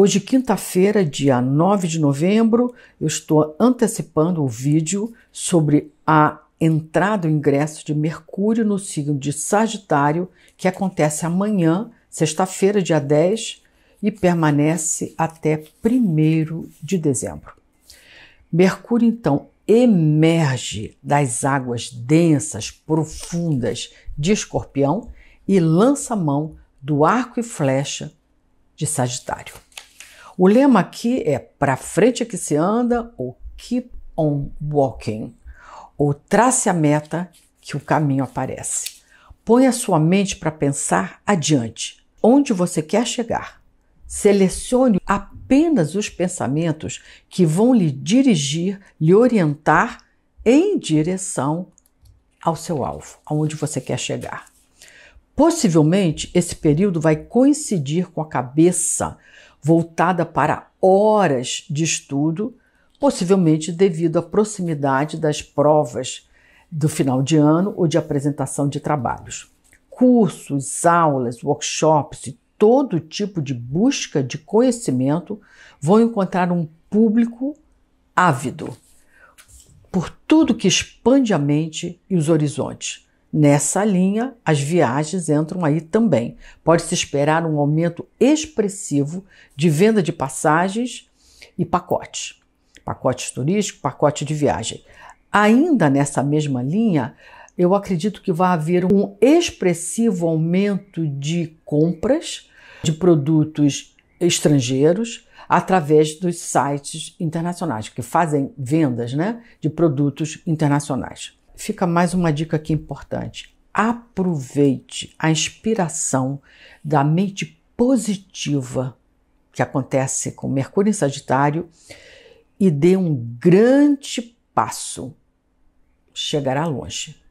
Hoje, quinta-feira, dia 9 de novembro, eu estou antecipando o vídeo sobre a entrada e ingresso de Mercúrio no signo de Sagitário, que acontece amanhã, sexta-feira, dia 10, e permanece até 1 de dezembro. Mercúrio, então, emerge das águas densas, profundas de Escorpião e lança mão do arco e flecha de Sagitário. O lema aqui é para frente que se anda ou keep on walking, ou trace a meta que o caminho aparece. Põe a sua mente para pensar adiante, onde você quer chegar. Selecione apenas os pensamentos que vão lhe dirigir, lhe orientar em direção ao seu alvo, aonde você quer chegar. Possivelmente esse período vai coincidir com a cabeça voltada para horas de estudo, possivelmente devido à proximidade das provas do final de ano ou de apresentação de trabalhos. Cursos, aulas, workshops e todo tipo de busca de conhecimento vão encontrar um público ávido por tudo que expande a mente e os horizontes. Nessa linha, as viagens entram aí também. Pode-se esperar um aumento expressivo de venda de passagens e pacotes. Pacotes turísticos, pacote de viagem. Ainda nessa mesma linha, eu acredito que vai haver um expressivo aumento de compras de produtos estrangeiros através dos sites internacionais, que fazem vendas né, de produtos internacionais fica mais uma dica aqui importante. Aproveite a inspiração da mente positiva que acontece com Mercúrio em Sagitário e dê um grande passo. Chegará longe.